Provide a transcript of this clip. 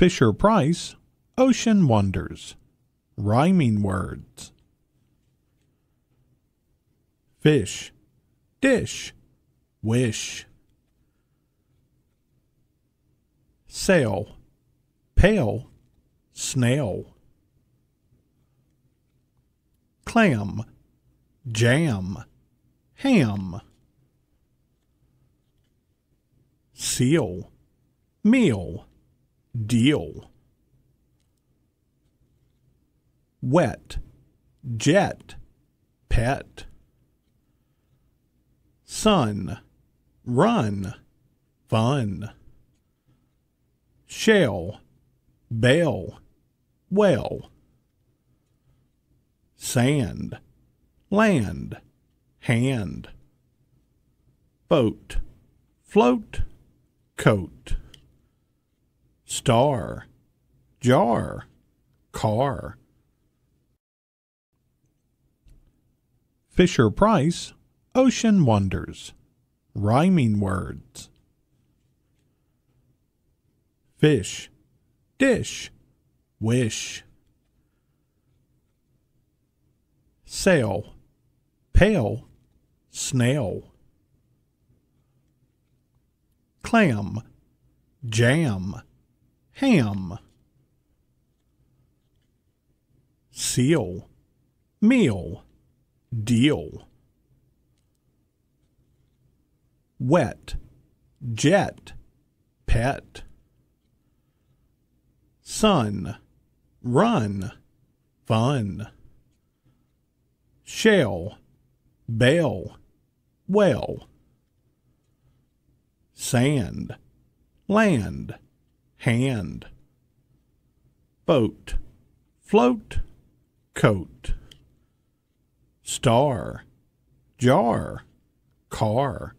Fisher Price, Ocean Wonders, Rhyming Words. Fish, Dish, Wish. Sail, Pale, Snail. Clam, Jam, Ham. Seal, Meal deal. Wet, jet, pet. Sun, run, fun. Shell, bell, well. Sand, land, hand. Boat, float, coat star, jar, car. Fisher Price, Ocean Wonders, Rhyming Words. Fish, dish, wish. Sail, pale, snail. Clam, jam ham, seal, meal, deal, wet, jet, pet, sun, run, fun, shell, bell, well, sand, land, hand, boat, float, coat, star, jar, car.